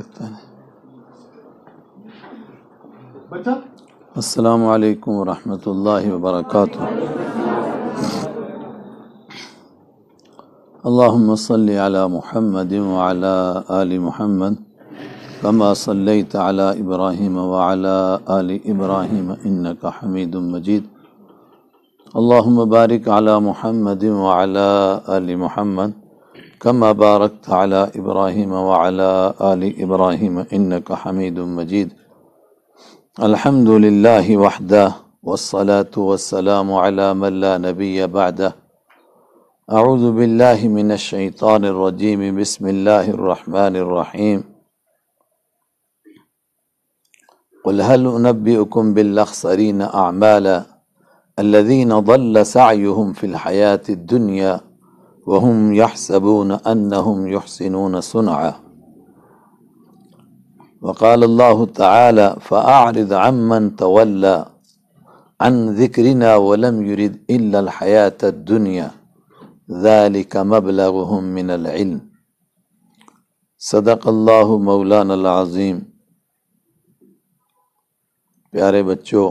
लगता है बच्चा अस्सलाम वालेकुम रहमतुल्लाहि व बरकातहू اللهم صل على محمد وعلى آل محمد كما صليت على إبراهيم وعلى آل إبراهيم إنك حميد مجيد اللهم بارك على محمد وعلى آل محمد كما باركت على إبراهيم وعلى آل إبراهيم إنك حميد مجيد الحمد لله وحده والصلاة والسلام على من لا نبي بعده أعوذ بالله من الشيطان الرجيم بسم الله الرحمن الرحيم قل هل أنبئكم بالأخسرين أعمالا الذين ضل سعيهم في الحياة الدنيا وهم يحسبون أنهم يحسنون صنعا وقال الله تعالى فأعرض عمن تولى عن ذكرنا ولم يرد إلا الحياة الدنيا ذلك مبلغهم من العلم صدق الله مولانا العظيم پیارے بچوں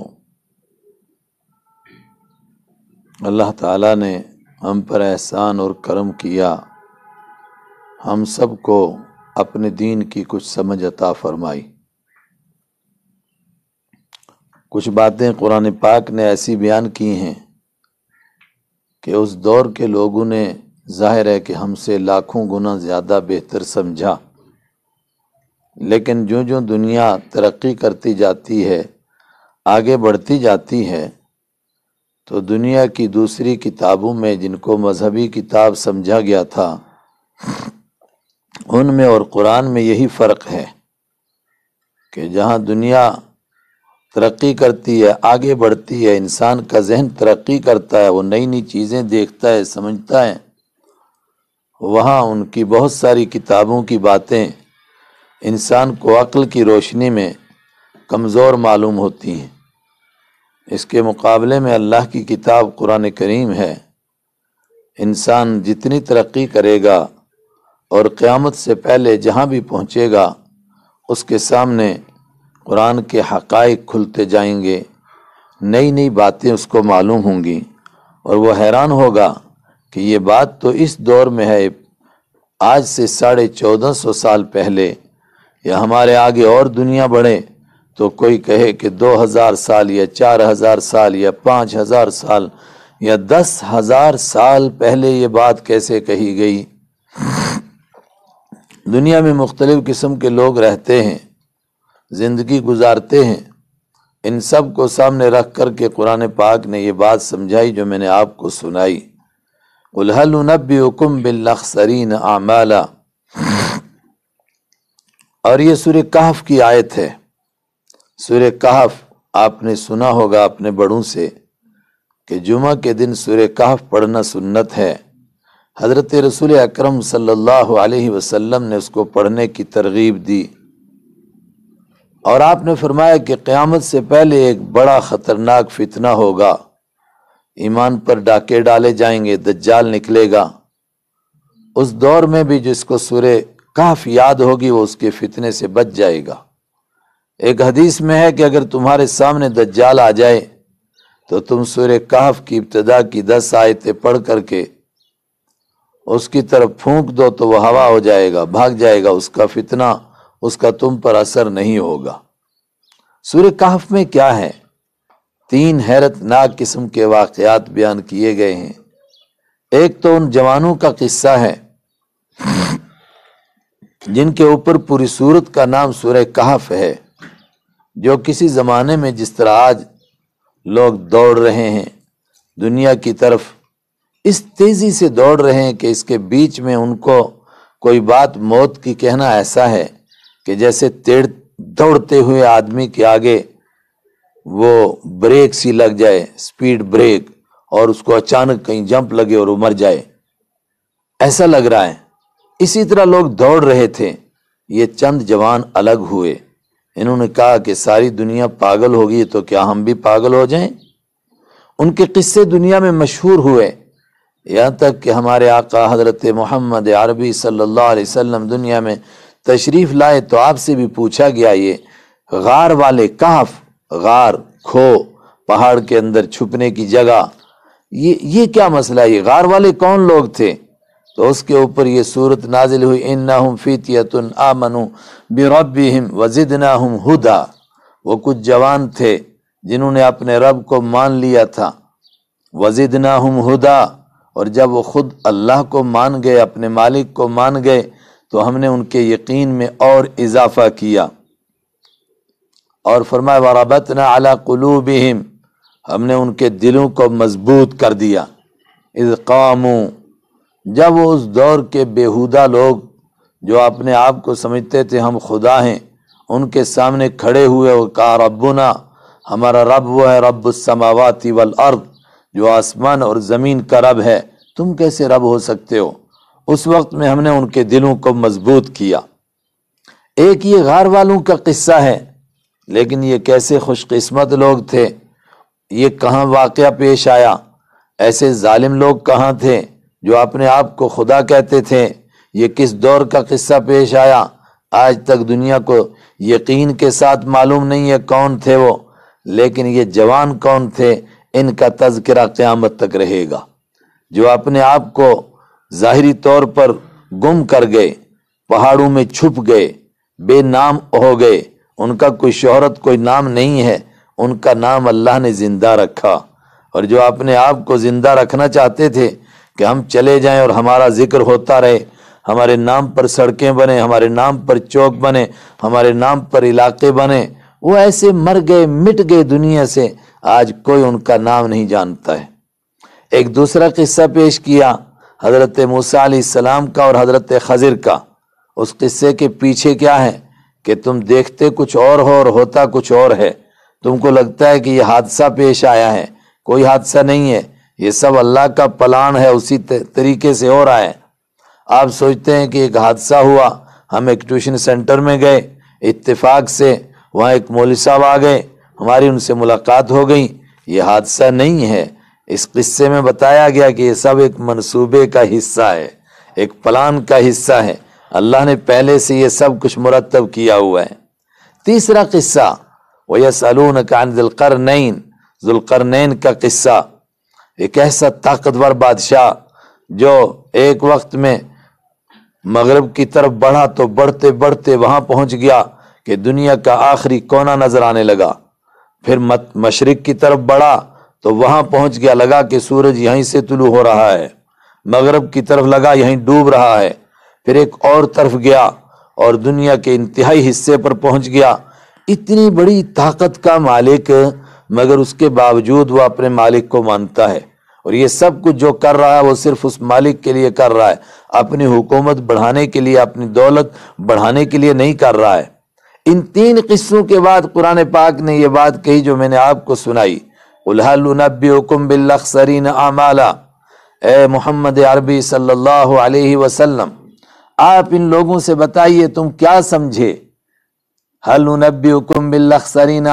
اللہ تعالیٰ نے हम पर एहसान और करम किया हम सब को अपने दीन की कुछ समझ अता फरमाई कुछ बातें कुरान पाक ने ऐसी बयान की हैं कि उस दौर के लोगों ने जाहिर है कि हमसे लाखों गुना ज़्यादा बेहतर समझा लेकिन जो जो दुनिया तरक्की करती जाती है आगे बढ़ती जाती है तो दुनिया की दूसरी किताबों में जिनको मजहबी किताब समझा गया था उनमें और कुरान में यही फ़र्क है कि जहाँ दुनिया तरक्की करती है आगे बढ़ती है इंसान का जहन तरक्की करता है वो नई नई चीज़ें देखता है समझता है वहाँ उनकी बहुत सारी किताबों की बातें इंसान को अक्ल की रोशनी में कमज़ोर मालूम होती हैं इसके मुकाबले में अल्लाह की किताब कुरान करीम है इंसान जितनी तरक्की करेगा और क़्यामत से पहले जहाँ भी पहुँचेगा उसके सामने कुरान के हक़ खुलते जाएंगे नई नई बातें उसको मालूम होंगी और वह हैरान होगा कि ये बात तो इस दौर में है आज से साढ़े चौदह सौ साल पहले या हमारे आगे और दुनिया बढ़े तो कोई कहे कि दो हजार साल या चार हजार साल या हजार साल या दस हजार साल पहले ये बात कैसे कही गई दुनिया में मुख्तलिफ़ किस्म के लोग रहते हैं ज़िंदगी गुजारते हैं इन सब को सामने रख कर के कुरान पाक ने यह बात समझाई जो मैंने आपको सुनाई उल्हलनबी हुकुम बिल्लखसरीन आमाला और ये सुर कहफ की आयत है सूर्य कहफ आपने सुना होगा अपने बड़ों से कि जुमा के दिन सूर्य कहफ पढ़ना सुन्नत है हज़रत रसूल अक्रम सल्लल्लाहु अलैहि वसल्लम ने उसको पढ़ने की तरगीब दी और आपने फरमाया कि क़यामत से पहले एक बड़ा ख़तरनाक फितना होगा ईमान पर डाके डाले जाएंगे दज्जाल निकलेगा उस दौर में भी जिसको सुर काफ याद होगी वो उसके फितने से बच जाएगा एक हदीस में है कि अगर तुम्हारे सामने दज्जाल आ जाए तो तुम सूर्य काफ की इब्तदा की दस आयतें पढ़ करके उसकी तरफ फूंक दो तो वह हवा हो जाएगा भाग जाएगा उसका फितना उसका तुम पर असर नहीं होगा सूर्य काफ में क्या है तीन हैरतनाक किस्म के वाकयात बयान किए गए हैं एक तो उन जवानों का किस्सा है जिनके ऊपर पूरी सूरत का नाम सूर्य काफ है जो किसी ज़माने में जिस तरह आज लोग दौड़ रहे हैं दुनिया की तरफ इस तेज़ी से दौड़ रहे हैं कि इसके बीच में उनको कोई बात मौत की कहना ऐसा है कि जैसे तेड़ दौड़ते हुए आदमी के आगे वो ब्रेक सी लग जाए स्पीड ब्रेक और उसको अचानक कहीं जंप लगे और वो मर जाए ऐसा लग रहा है इसी तरह लोग दौड़ रहे थे ये चंद जवान अलग हुए इन्होंने कहा कि सारी दुनिया पागल होगी तो क्या हम भी पागल हो जाएं? उनके किस्से दुनिया में मशहूर हुए यहाँ तक कि हमारे आका हजरत मोहम्मद अरबी सल्लल्लाहु अलैहि वसल्लम दुनिया में तशरीफ़ लाए तो आपसे भी पूछा गया ये गार वाले काफ गार खो पहाड़ के अंदर छुपने की जगह ये ये क्या मसला है ये गार वाले कौन लोग थे तो उसके ऊपर ये सूरत नाजिल हुई इन ना हम फीतियत आमनु बिरबीम वजिद ना हम हुदा वो कुछ जवान थे जिन्होंने अपने रब को मान लिया था वजिद ना हम हुदा और जब वो ख़ुद अल्लाह को मान गए अपने मालिक को मान गए तो हमने उनके यकीन में और इजाफा किया और फरमाए वराबत ना अला हमने उनके दिलों को मजबूत कर दिया इज़ कामू जब वो उस दौर के बेहुदा लोग जो अपने आप को समझते थे हम खुदा हैं उनके सामने खड़े हुए और कहा रबुना हमारा रब वो है रब समावाती वल अर्द जो आसमान और ज़मीन का रब है तुम कैसे रब हो सकते हो उस वक्त में हमने उनके दिलों को मजबूत किया एक ये गार वालों का किस्सा है लेकिन ये कैसे खुशकस्मत लोग थे ये कहाँ वाक़ पेश आया ऐसे ालिम लोग कहाँ थे जो अपने आप को खुदा कहते थे ये किस दौर का किस्सा पेश आया आज तक दुनिया को यकीन के साथ मालूम नहीं है कौन थे वो लेकिन ये जवान कौन थे इनका तस्करा क़्यामत तक रहेगा जो अपने आप को ज़ाहरी तौर पर गुम कर गए पहाड़ों में छुप गए बेनाम हो गए उनका कोई शोहरत कोई नाम नहीं है उनका नाम अल्लाह ने ज़िंदा रखा और जो अपने आप को ज़िंदा रखना चाहते थे कि हम चले जाएं और हमारा जिक्र होता रहे हमारे नाम पर सड़कें बने हमारे नाम पर चौक बने हमारे नाम पर इलाके बने वो ऐसे मर गए मिट गए दुनिया से आज कोई उनका नाम नहीं जानता है एक दूसरा किस्सा पेश किया हज़रत मूसा सलाम का और हज़रत खजिर का उस किस्से के पीछे क्या है कि तुम देखते कुछ और हो और होता कुछ और है तुमको लगता है कि यह हादसा पेश आया है कोई हादसा नहीं है ये सब अल्लाह का प्लान है उसी तरीके से हो रहा है आप सोचते हैं कि एक हादसा हुआ हम एक ट्यूशन सेंटर में गए इत्तेफाक से वहाँ एक मौली साहब आ गए हमारी उनसे मुलाकात हो गई ये हादसा नहीं है इस किस्से में बताया गया कि ये सब एक मंसूबे का हिस्सा है एक प्लान का हिस्सा है अल्लाह ने पहले से ये सब कुछ मुरतब किया हुआ है तीसरा किस्सा वह सलून का दिलकर नैन का किस्सा एक ऐसा ताकतवर बादशाह जो एक वक्त में मगरब की तरफ बढ़ा तो बढ़ते बढ़ते वहां पहुंच गया कि दुनिया का आखिरी कोना नजर आने लगा फिर मत मशरक की तरफ बढ़ा तो वहां पहुंच गया लगा कि सूरज यहीं से तुलू हो रहा है मगरब की तरफ लगा यहीं डूब रहा है फिर एक और तरफ गया और दुनिया के इंतहाई हिस्से पर पहुंच गया इतनी बड़ी ताकत का मालिक मगर उसके बावजूद वह अपने मालिक को मानता है और ये सब कुछ जो कर रहा है वो सिर्फ उस मालिक के लिए कर रहा है अपनी हुकूमत बढ़ाने के लिए अपनी दौलत बढ़ाने के लिए नहीं कर रहा है इन तीन किस्सों के बाद कुरान पाक ने यह बात कही जो मैंने आपको सुनाई उल्हबीकुम बिल्लसरीन आमाला ए मोहम्मद अरबी सल्लल्लाहु अलैहि वसल्लम आप इन लोगों से बताइए तुम क्या समझे हल नबी हुकुम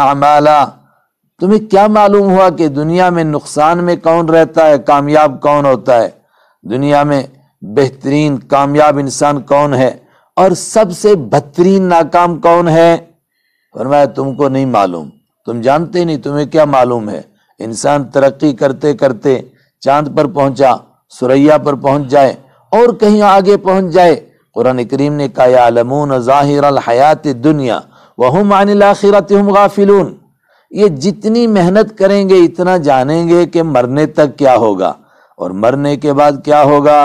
आमाला तुम्हें क्या मालूम हुआ कि दुनिया में नुकसान में कौन रहता है कामयाब कौन होता है दुनिया में बेहतरीन कामयाब इंसान कौन है और सबसे बदतरीन नाकाम कौन है फरमाया तुमको नहीं मालूम तुम जानते नहीं तुम्हें क्या मालूम है इंसान तरक्की करते करते चांद पर पहुंचा सुरैया पर पहुंच जाए और कहीं आगे पहुंच जाए कुरान करीम ने कहा आलमून ज़ाहिर हयात दुनिया वह मानिल आखिरत हम गाफिलून ये जितनी मेहनत करेंगे इतना जानेंगे कि मरने तक क्या होगा और मरने के बाद क्या होगा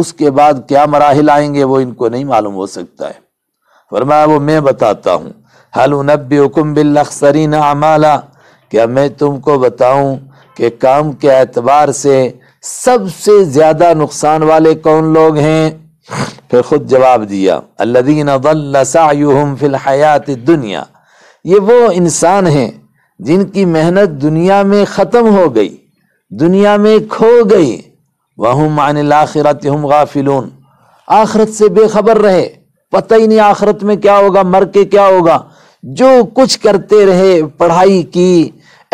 उसके बाद क्या मराहल आएंगे वो इनको नहीं मालूम हो सकता है फरमाया वो मैं बताता हूँ हल उनबी हुकुम ना आमाला क्या मैं तुमको बताऊँ कि काम के एतबार से सबसे ज़्यादा नुकसान वाले कौन लोग हैं फिर खुद जवाब दिया अल्लादीन फिल दुनिया ये वो इंसान हैं जिनकी मेहनत दुनिया में ख़त्म हो गई दुनिया में खो गई वह मानिल आखिरत हम गाफिलून आखरत से बेखबर रहे पता ही नहीं आखरत में क्या होगा मर के क्या होगा जो कुछ करते रहे पढ़ाई की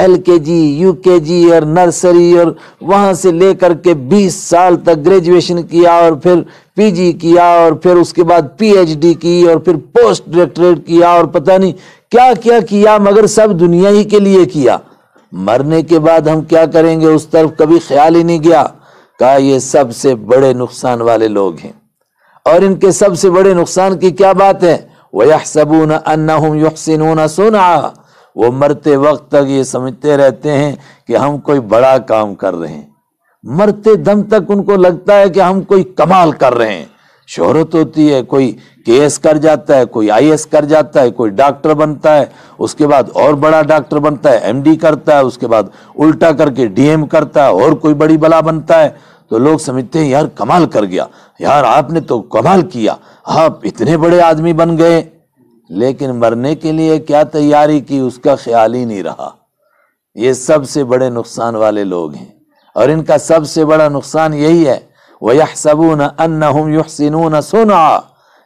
एलकेजी, यूकेजी और नर्सरी और वहाँ से लेकर के 20 साल तक ग्रेजुएशन किया और फिर पीजी किया और फिर उसके बाद पीएचडी की और फिर पोस्ट डायरेक्टरेट किया और पता नहीं क्या क्या किया मगर सब दुनिया ही के लिए किया मरने के बाद हम क्या करेंगे उस तरफ कभी ख्याल ही नहीं गया कहा ये सबसे बड़े नुकसान वाले लोग हैं और इनके सबसे बड़े नुकसान की क्या बात है वह सबून अन्ना सोना वो मरते वक्त तक ये समझते रहते हैं कि हम कोई बड़ा काम कर रहे हैं मरते दम तक उनको लगता है कि हम कोई कमाल कर रहे हैं शोहरत होती है कोई केस कर जाता है कोई आईएएस कर जाता है कोई डॉक्टर बनता है उसके बाद और बड़ा डॉक्टर बनता है एमडी करता है उसके बाद उल्टा करके डीएम करता है और कोई बड़ी बला बनता है तो लोग समझते हैं यार कमाल कर गया यार आपने तो कमाल किया आप इतने बड़े आदमी बन गए लेकिन मरने के लिए क्या तैयारी की उसका ख्याल ही नहीं रहा ये सबसे बड़े नुकसान वाले लोग हैं और इनका सबसे बड़ा नुकसान यही है वह यह सबून अन्न युहसिनून सुना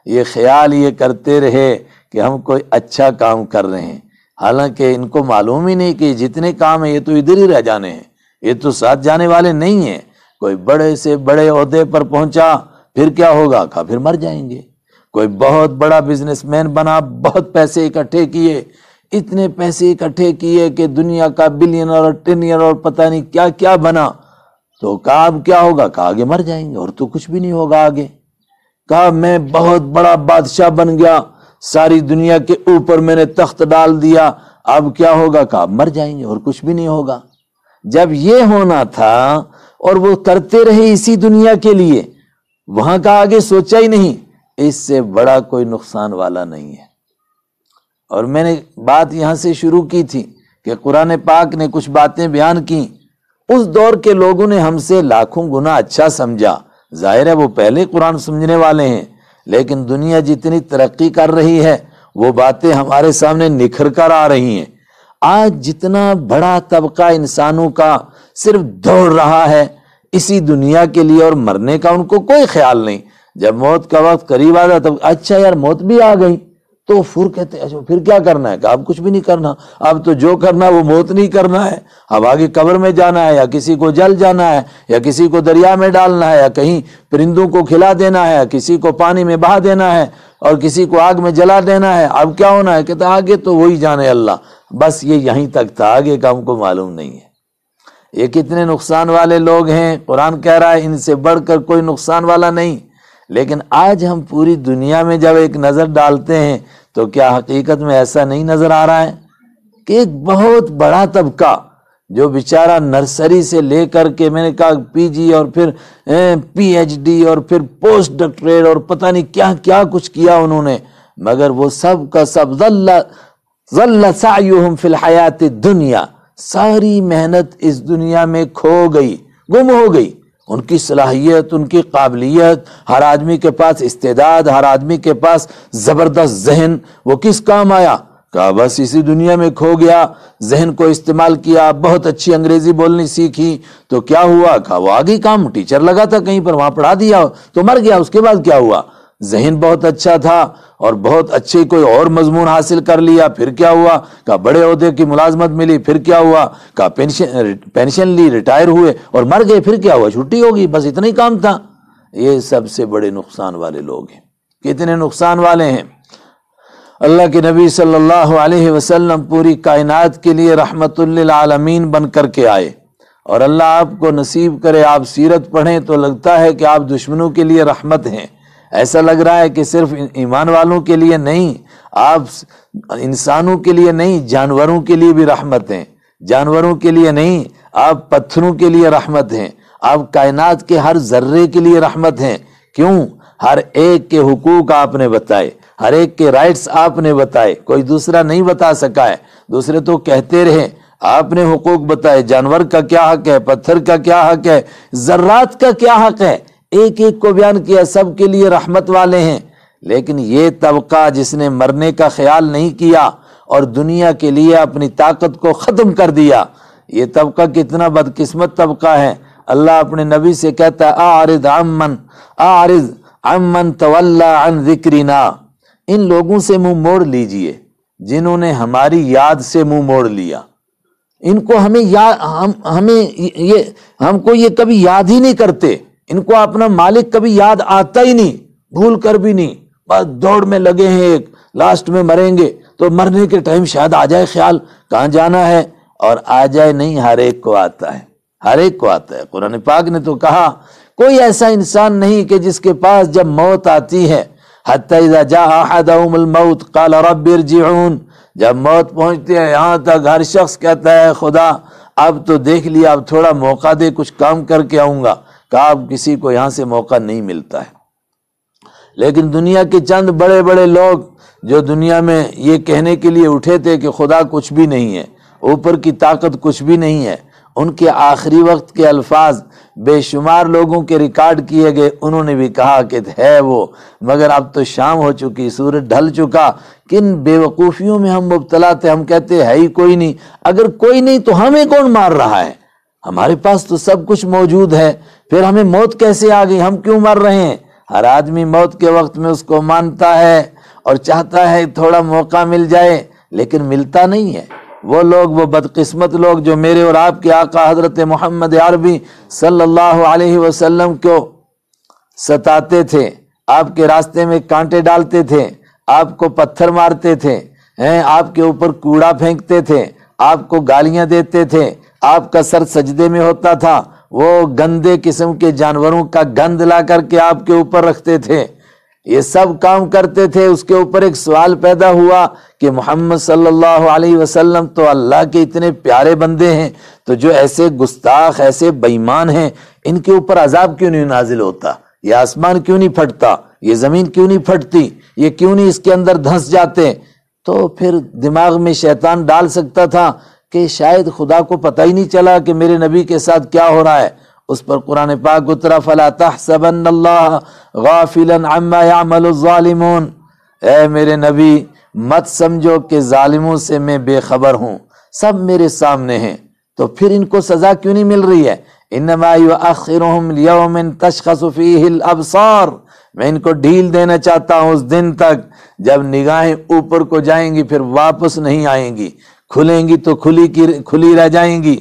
ये ख्याल ये करते रहे कि हम कोई अच्छा काम कर रहे हैं हालांकि इनको मालूम ही नहीं कि जितने काम है ये तो इधर ही रह जाने हैं ये तो साथ जाने वाले नहीं हैं कोई बड़े से बड़े अहदे पर पहुंचा फिर क्या होगा कहा फिर मर जाएंगे कोई बहुत बड़ा बिजनेसमैन बना बहुत पैसे इकट्ठे किए इतने पैसे इकट्ठे किए कि दुनिया का बिलियन और ट्रिलियन और पता नहीं क्या क्या बना तो कहा अब क्या होगा कहा आगे मर जाएंगे और तो कुछ भी नहीं होगा आगे कहा मैं बहुत बड़ा बादशाह बन गया सारी दुनिया के ऊपर मैंने तख्त डाल दिया अब क्या होगा कहा मर जाएंगे और कुछ भी नहीं होगा जब ये होना था और वो करते रहे इसी दुनिया के लिए वहां का आगे सोचा ही नहीं इससे बड़ा कोई नुकसान वाला नहीं है और मैंने बात यहां से शुरू की थी कि कुरान पाक ने कुछ बातें बयान की उस दौर के लोगों ने हमसे लाखों गुना अच्छा समझा जाहिर है वो पहले कुरान समझने वाले हैं लेकिन दुनिया जितनी तरक्की कर रही है वो बातें हमारे सामने निखर कर आ रही हैं आज जितना बड़ा तबका इंसानों का सिर्फ दौड़ रहा है इसी दुनिया के लिए और मरने का उनको कोई ख्याल नहीं जब मौत का वक्त करीब आता तब अच्छा यार मौत भी आ गई तो फुर कहते अच्छा फिर क्या करना है अब कुछ भी नहीं करना अब तो जो करना है वो मौत नहीं करना है अब आगे कब्र में जाना है या किसी को जल जाना है या किसी को दरिया में डालना है या कहीं परिंदों को खिला देना है या किसी को पानी में बहा देना है और किसी को आग में जला देना है अब क्या होना है कहते आगे तो वही जाने अल्लाह बस ये यहीं तक था आगे का हमको मालूम नहीं है ये कितने नुकसान वाले लोग हैं कुरान कह रहा है इनसे बढ़कर कोई नुकसान वाला नहीं लेकिन आज हम पूरी दुनिया में जब एक नज़र डालते हैं तो क्या हकीकत में ऐसा नहीं नज़र आ रहा है कि एक बहुत बड़ा तबका जो बेचारा नर्सरी से लेकर के मैंने कहा पीजी और फिर पीएचडी और फिर पोस्ट डॉक्टरेट और पता नहीं क्या क्या कुछ किया उन्होंने मगर वो सब का सब जल्लाम हयात दुनिया सारी मेहनत इस दुनिया में खो गई गुम हो गई उनकी सलाहियत उनकी काबिलियत हर आदमी के पास इस्तेदाद हर आदमी के पास ज़बरदस्त जहन वो किस काम आया कहा बस इसी दुनिया में खो गया जहन को इस्तेमाल किया बहुत अच्छी अंग्रेजी बोलनी सीखी तो क्या हुआ कहा वो आगे काम टीचर लगा था कहीं पर वहां पढ़ा दिया तो मर गया उसके बाद क्या हुआ जहन बहुत अच्छा था और बहुत अच्छे कोई और मजमून हासिल कर लिया फिर क्या हुआ का बड़े अहदे की मुलाजमत मिली फिर क्या हुआ का पेंशन पेंशन ली रिटायर हुए और मर गए फिर क्या हुआ छुट्टी होगी बस इतना ही काम था ये सबसे बड़े नुकसान वाले लोग हैं कितने नुकसान वाले हैं अल्लाह के नबी सल्लल्लाहु अलैहि वसल्लम पूरी कायनात के लिए आलमीन बन करके आए और अल्लाह आपको नसीब करे आप सीरत पढ़ें तो लगता है कि आप दुश्मनों के लिए रहमत हैं ऐसा लग रहा है कि सिर्फ ईमान वालों के लिए नहीं आप इंसानों के लिए नहीं जानवरों के लिए भी रहमत हैं जानवरों के लिए नहीं आप पत्थरों के लिए रहमत हैं आप कायनात के हर जर्रे के लिए रहमत हैं क्यों हर एक के हकूक आपने बताए हर एक के राइट्स आपने बताए कोई दूसरा नहीं बता सका है दूसरे तो कहते रहे आपने हकूक बताए जानवर का क्या हक है पत्थर का क्या हक है जर्रात का क्या हक है एक एक को बयान किया सब के लिए रहमत वाले हैं लेकिन ये तबका जिसने मरने का ख्याल नहीं किया और दुनिया के लिए अपनी ताकत को ख़त्म कर दिया ये तबका कितना बदकिस्मत तबका है अल्लाह अपने नबी से कहता है आरिद अमन आरिद अमन तवल्ला अन इन लोगों से मुंह मोड़ लीजिए जिन्होंने हमारी याद से मुंह मोड़ लिया इनको हमें या हम हमें ये हमको ये कभी याद ही नहीं करते इनको अपना मालिक कभी याद आता ही नहीं भूल कर भी नहीं बस दौड़ में लगे हैं एक लास्ट में मरेंगे तो मरने के टाइम शायद आ जाए ख्याल कहाँ जाना है और आ जाए नहीं हर एक को आता है हर एक को आता है कुरान पाक ने तो कहा कोई ऐसा इंसान नहीं कि जिसके पास जब मौत आती है मौत जब मौत पहुंचती है यहाँ तक हर शख्स कहता है खुदा अब तो देख लिया अब थोड़ा मौका दे कुछ काम करके आऊंगा अब किसी को यहाँ से मौका नहीं मिलता है लेकिन दुनिया के चंद बड़े बड़े लोग जो दुनिया में ये कहने के लिए उठे थे कि खुदा कुछ भी नहीं है ऊपर की ताकत कुछ भी नहीं है उनके आखिरी वक्त के अल्फाज बेशुमार लोगों के रिकॉर्ड किए गए उन्होंने भी कहा कि है वो मगर अब तो शाम हो चुकी सूरज ढल चुका किन बेवकूफ़ियों में हम मुबतला थे हम कहते है ही कोई नहीं अगर कोई नहीं तो हमें कौन मार रहा है हमारे पास तो सब कुछ मौजूद है फिर हमें मौत कैसे आ गई हम क्यों मर रहे हैं हर आदमी मौत के वक्त में उसको मानता है और चाहता है थोड़ा मौका मिल जाए लेकिन मिलता नहीं है वो लोग वो बदकिस्मत लोग जो मेरे और आपके आका हजरत मोहम्मद अरबी सल्लल्लाहु अलैहि वसल्लम को सताते थे आपके रास्ते में कांटे डालते थे आपको पत्थर मारते थे हैं आपके ऊपर कूड़ा फेंकते थे आपको गालियां देते थे आपका सर सजदे में होता था वो गंदे किस्म के जानवरों का गंद ला करके आपके ऊपर रखते थे ये सब काम करते थे उसके ऊपर एक सवाल पैदा हुआ कि मोहम्मद सल्लल्लाहु अलैहि वसल्लम तो अल्लाह के इतने प्यारे बंदे हैं तो जो ऐसे गुस्ताख ऐसे बेईमान हैं इनके ऊपर अजाब क्यों नहीं नाजिल होता ये आसमान क्यों नहीं फटता ये ज़मीन क्यों नहीं फटती ये क्यों नहीं इसके अंदर धंस जाते तो फिर दिमाग में शैतान डाल सकता था कि शायद खुदा को पता ही नहीं चला कि मेरे नबी के साथ क्या हो रहा है उस पर कुरान पाक उतरा फला ए मेरे नबी मत समझो कि ालिमों से मैं बेखबर हूँ सब मेरे सामने हैं तो फिर इनको सज़ा क्यों नहीं मिल रही है अबसार मैं इनको ढील देना चाहता हूँ उस दिन तक जब निगाहें ऊपर को जाएंगी फिर वापस नहीं आएंगी खुलेंगी तो खुली की खुली रह जाएंगी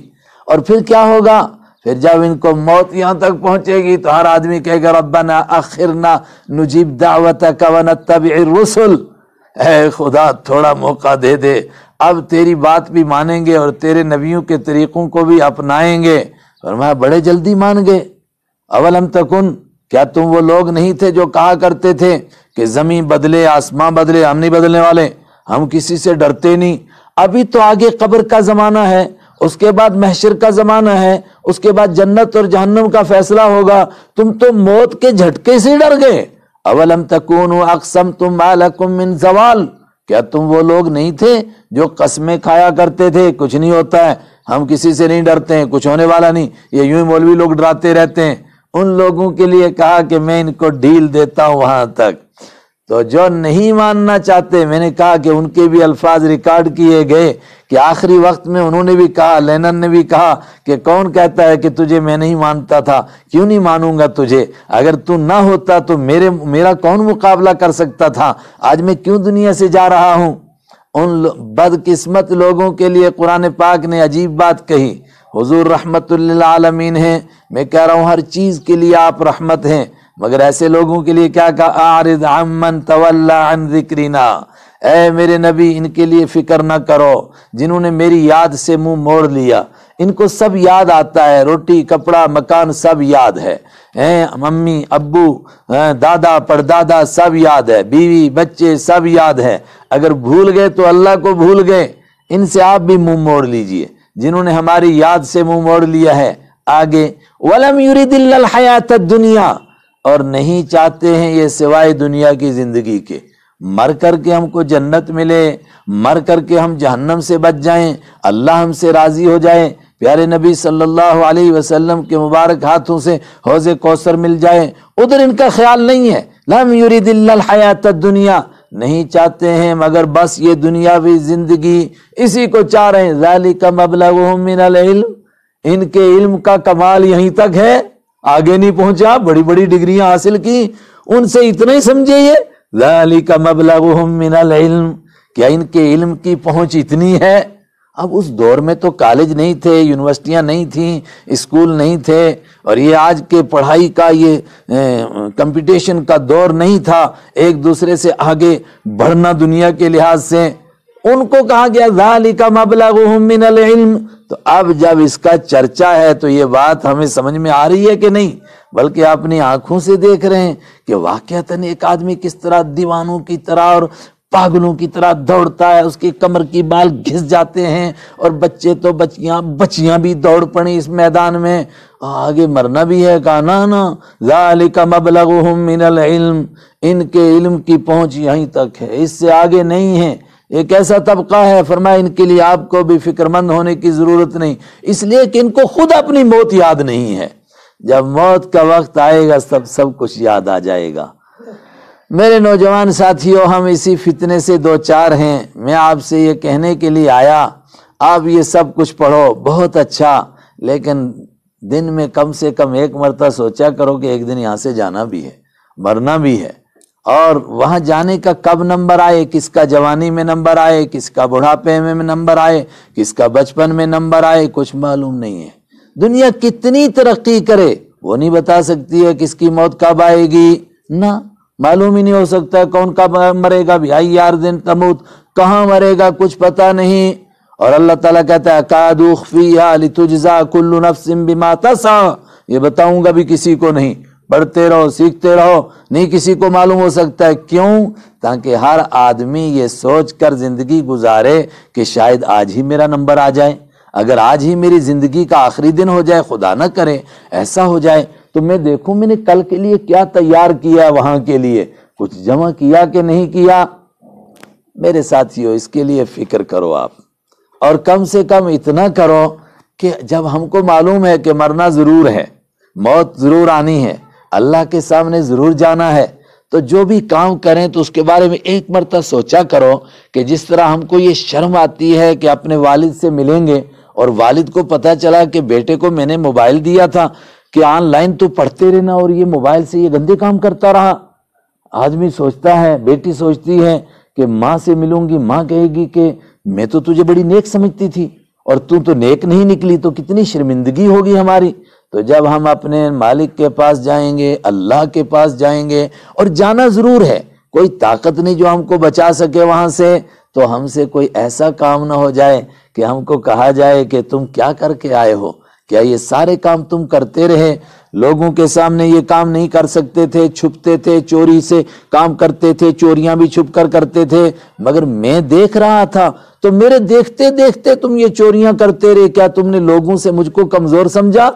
और फिर क्या होगा फिर जब इनको मौत यहां तक पहुंचेगी तो हर आदमी कहेगा आखिर ना नुजीब दावत कवन तब रसुल खुदा थोड़ा मौका दे दे अब तेरी बात भी मानेंगे और तेरे नबियों के तरीक़ों को भी अपनाएंगे और मैं बड़े जल्दी मान गए अवलम तकुन क्या तुम वो लोग नहीं थे जो कहा करते थे कि जमीन बदले आसमां बदले हम नहीं बदलने वाले हम किसी से डरते नहीं अभी तो आगे कब्र का ज़माना है उसके बाद महशर का ज़माना है उसके बाद जन्नत और जहन्नम का फैसला होगा तुम तो मौत के झटके से डर गए अवलम तकून अक्सम तुम मिन जवाल क्या तुम वो लोग नहीं थे जो कस्में खाया करते थे कुछ नहीं होता है हम किसी से नहीं डरते हैं कुछ होने वाला नहीं ये यूं मौलवी लोग डराते रहते हैं उन लोगों के लिए कहा कि मैं इनको ढील देता हूं वहां तक तो जो नहीं मानना चाहते मैंने कहा कि उनके भी अल्फाज रिकॉर्ड किए गए कि आखिरी वक्त में उन्होंने भी कहा लेनन ने भी कहा कि कौन कहता है कि तुझे मैं नहीं मानता था क्यों नहीं मानूंगा तुझे अगर तू ना होता तो मेरे मेरा कौन मुकाबला कर सकता था आज मैं क्यों दुनिया से जा रहा हूँ उन बदकिस्मत लोगों के लिए कुरान पाक ने अजीब बात कही हजूर रहमत आलमीन है मैं कह रहा हूं हर चीज़ के लिए आप रहमत हैं मगर ऐसे लोगों के लिए क्या कहा आरिद अमन तवल्लाना ए मेरे नबी इनके लिए फिक्र ना करो जिन्होंने मेरी याद से मुंह मोड़ लिया इनको सब याद आता है रोटी कपड़ा मकान सब याद है हैं मम्मी अब्बू दादा परदादा सब याद है बीवी बच्चे सब याद है अगर भूल गए तो अल्लाह को भूल गए इनसे आप भी मुंह मोड़ लीजिए जिन्होंने हमारी याद से मुंह मोड़ लिया है आगे वलम यूरिदिल्ल हयात दुनिया और नहीं चाहते हैं ये सिवाय दुनिया की जिंदगी के मर करके हमको जन्नत मिले मर करके हम जहन्नम से बच जाएं अल्लाह हमसे राजी हो जाए प्यारे नबी सल्लल्लाहु अलैहि वसल्लम के मुबारक हाथों से हौज कौसर मिल जाए उधर इनका ख्याल नहीं है लम यूरिदिल्लल हयात दुनिया नहीं चाहते हैं मगर बस ये दुनियावी जिंदगी इसी को चाह रहे हैं जाली का मबला मिनल इल्म इनके इल्म का कमाल यहीं तक है आगे नहीं पहुंचा बड़ी बड़ी डिग्रियां हासिल की उनसे इतना ही समझे ये लाली का मबलगुमिनल इल्म क्या इनके इल्म की पहुंच इतनी है अब उस दौर में तो कॉलेज नहीं थे यूनिवर्सिटियां नहीं थी स्कूल नहीं थे और ये आज के पढ़ाई का ये कंपटीशन का दौर नहीं था एक दूसरे से आगे बढ़ना दुनिया के लिहाज से उनको कहा गया जालिका मबलाम तो अब जब इसका चर्चा है तो ये बात हमें समझ में आ रही है कि नहीं बल्कि अपनी आंखों से देख रहे हैं कि वाक्यतन एक आदमी किस तरह दीवानों की तरह और पागलों की तरह दौड़ता है उसकी कमर की बाल घिस जाते हैं और बच्चे तो बचियां बचियां भी दौड़ पड़ी इस मैदान में आगे मरना भी है कहा ना ना जालिका मबलगुम मिनल इल्म इनके इल्म की पहुंच यहीं तक है इससे आगे नहीं है एक ऐसा तबका है फरमा इनके लिए आपको भी फिक्रमंद होने की ज़रूरत नहीं इसलिए कि इनको खुद अपनी मौत याद नहीं है जब मौत का वक्त आएगा सब सब कुछ याद आ जाएगा मेरे नौजवान साथियों हम इसी फितने से दो चार हैं मैं आपसे ये कहने के लिए आया आप ये सब कुछ पढ़ो बहुत अच्छा लेकिन दिन में कम से कम एक मरतबा सोचा करो कि एक दिन यहाँ से जाना भी है मरना भी है और वहां जाने का कब नंबर आए किसका जवानी में नंबर आए किसका बुढ़ापे में नंबर आए किसका बचपन में नंबर आए कुछ मालूम नहीं है दुनिया कितनी तरक्की करे वो नहीं बता सकती है किसकी मौत कब आएगी ना मालूम ही नहीं हो सकता कौन कब मरेगा भाई यार दिन तमूत कहाँ मरेगा कुछ पता नहीं और अल्लाह ताला कहता है कादू खफिया लितुजा बिमा तसा ये बताऊंगा भी किसी को नहीं पढ़ते रहो सीखते रहो नहीं किसी को मालूम हो सकता है क्यों ताकि हर आदमी ये सोच कर जिंदगी गुजारे कि शायद आज ही मेरा नंबर आ जाए अगर आज ही मेरी जिंदगी का आखिरी दिन हो जाए खुदा ना करे ऐसा हो जाए तो मैं देखूं मैंने कल के लिए क्या तैयार किया वहां के लिए कुछ जमा किया कि नहीं किया मेरे साथियों इसके लिए फिक्र करो आप और कम से कम इतना करो कि जब हमको मालूम है कि मरना जरूर है मौत जरूर आनी है अल्लाह के सामने ज़रूर जाना है तो जो भी काम करें तो उसके बारे में एक मरतब सोचा करो कि जिस तरह हमको ये शर्म आती है कि अपने वालिद से मिलेंगे और वालिद को पता चला कि बेटे को मैंने मोबाइल दिया था कि ऑनलाइन तो पढ़ते रहना और ये मोबाइल से ये गंदे काम करता रहा आदमी सोचता है बेटी सोचती है कि माँ से मिलूंगी माँ कहेगी कि मैं तो तुझे बड़ी नेक समझती थी और तू तो नेक नहीं निकली तो कितनी शर्मिंदगी होगी हमारी तो जब हम अपने मालिक के पास जाएंगे अल्लाह के पास जाएंगे और जाना ज़रूर है कोई ताकत नहीं जो हमको बचा सके वहां से तो हमसे कोई ऐसा काम ना हो जाए कि हमको कहा जाए कि तुम क्या करके आए हो क्या ये सारे काम तुम करते रहे लोगों के सामने ये काम नहीं कर सकते थे छुपते थे चोरी से काम करते थे चोरियां भी छुप कर करते थे मगर मैं देख रहा था तो मेरे देखते देखते तुम ये चोरियां करते रहे क्या तुमने लोगों से मुझको कमजोर समझा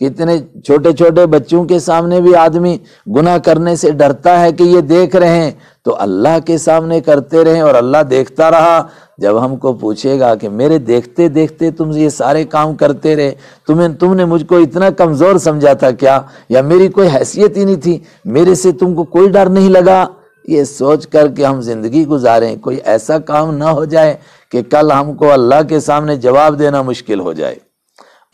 कितने छोटे छोटे बच्चों के सामने भी आदमी गुना करने से डरता है कि ये देख रहे हैं तो अल्लाह के सामने करते रहे और अल्लाह देखता रहा जब हमको पूछेगा कि मेरे देखते देखते तुम ये सारे काम करते रहे तुम्हें तुमने मुझको इतना कमज़ोर समझा था क्या या मेरी कोई हैसियत ही नहीं थी मेरे से तुमको कोई डर नहीं लगा ये सोच कर के हम ज़िंदगी गुजारें कोई ऐसा काम ना हो जाए कि कल हमको अल्लाह के सामने जवाब देना मुश्किल हो जाए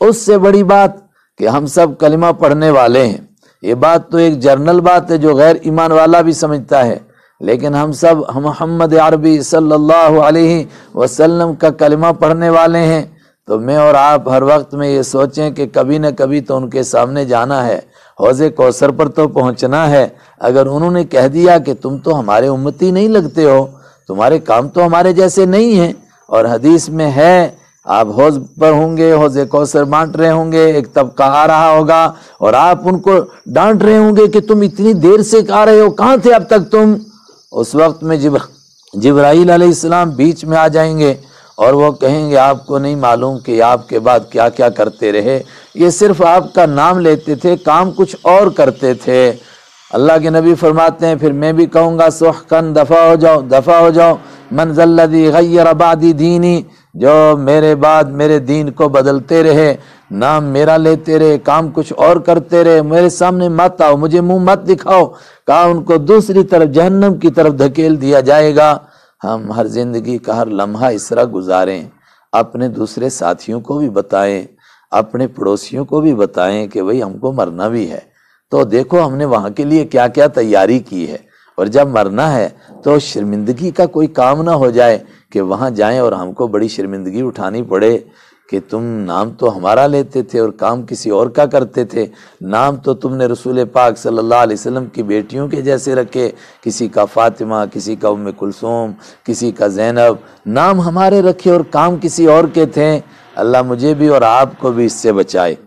उससे बड़ी बात कि हम सब कलिमा पढ़ने वाले हैं ये बात तो एक जर्नल बात है जो गैर ईमान वाला भी समझता है लेकिन हम सब हम मोहम्मद अरबी सल्लल्लाहु अलैहि वसल्लम का कलिमा पढ़ने वाले हैं तो मैं और आप हर वक्त में ये सोचें कि कभी न कभी तो उनके सामने जाना है हौजे कौसर पर तो पहुंचना है अगर उन्होंने कह दिया कि तुम तो हमारे उम्मती नहीं लगते हो तुम्हारे काम तो हमारे जैसे नहीं हैं और हदीस में है आप हौज पर होंगे हौज कौसर बांट रहे होंगे एक तबका आ रहा होगा और आप उनको डांट रहे होंगे कि तुम इतनी देर से आ रहे हो कहाँ थे अब तक तुम उस वक्त में जिब जिब्राईल अलैहिस्सलाम बीच में आ जाएंगे और वो कहेंगे आपको नहीं मालूम कि आपके बाद क्या क्या करते रहे ये सिर्फ आपका नाम लेते थे काम कुछ और करते थे अल्लाह के नबी फरमाते हैं फिर मैं भी कहूँगा कन दफ़ा हो जाओ दफ़ा हो जाओ मनजल्लदी गैर आबादी दीनी जो मेरे बाद मेरे दीन को बदलते रहे नाम मेरा लेते रहे काम कुछ और करते रहे मेरे सामने मत आओ मुझे मुंह मत दिखाओ कहा उनको दूसरी तरफ जहन्नम की तरफ धकेल दिया जाएगा हम हर जिंदगी का हर लम्हा इस तरह गुजारें अपने दूसरे साथियों को भी बताएं अपने पड़ोसियों को भी बताएं कि भाई हमको मरना भी है तो देखो हमने वहां के लिए क्या क्या तैयारी की है और जब मरना है तो शर्मिंदगी का कोई काम ना हो जाए कि वहाँ जाएं और हमको बड़ी शर्मिंदगी उठानी पड़े कि तुम नाम तो हमारा लेते थे और काम किसी और का करते थे नाम तो तुमने रसूल पाक सल्लल्लाहु अलैहि वसल्लम की बेटियों के जैसे रखे किसी का फ़ातिमा किसी का उम कुलसूम किसी का जैनब नाम हमारे रखे और काम किसी और के थे अल्लाह मुझे भी और आपको भी इससे बचाए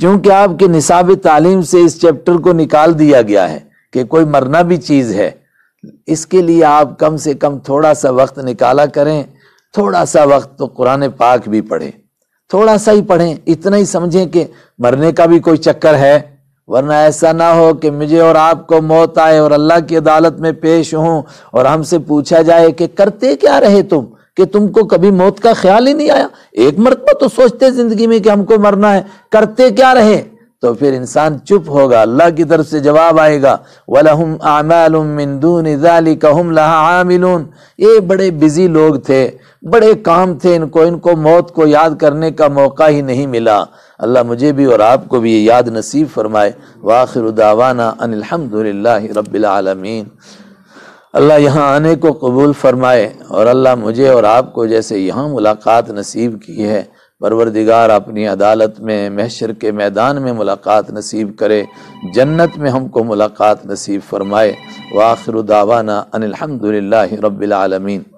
क्योंकि आपके निसाब तालीम से इस चैप्टर को निकाल दिया गया है कि कोई मरना भी चीज़ है इसके लिए आप कम से कम थोड़ा सा वक्त निकाला करें थोड़ा सा वक्त तो कुरान पाक भी पढ़ें थोड़ा सा ही पढ़ें इतना ही समझें कि मरने का भी कोई चक्कर है वरना ऐसा ना हो कि मुझे और आपको मौत आए और अल्लाह की अदालत में पेश हूं और हमसे पूछा जाए कि करते क्या रहे तुम कि तुमको कभी मौत का ख्याल ही नहीं आया एक मरतबा तो सोचते जिंदगी में कि हमको मरना है करते क्या रहे तो फिर इंसान चुप होगा अल्लाह की तरफ से जवाब आएगा वलहम आमालून आमिलून ये बड़े बिजी लोग थे बड़े काम थे इनको इनको मौत को याद करने का मौका ही नहीं मिला अल्लाह मुझे भी और आपको भी ये याद नसीब फरमाए वाखिर दावाना अनिलहमदिल्ला रबालमीन अल्लाह यहाँ आने को कबूल फरमाए और अल्लाह मुझे और आपको जैसे यहाँ मुलाकात नसीब की है परवरदिगार अपनी अदालत में महशर के मैदान में मुलाकात नसीब करे जन्नत में हमको मुलाकात नसीब फरमाए वाखिर दावाना अनिलहमदिल्ला रबालमीन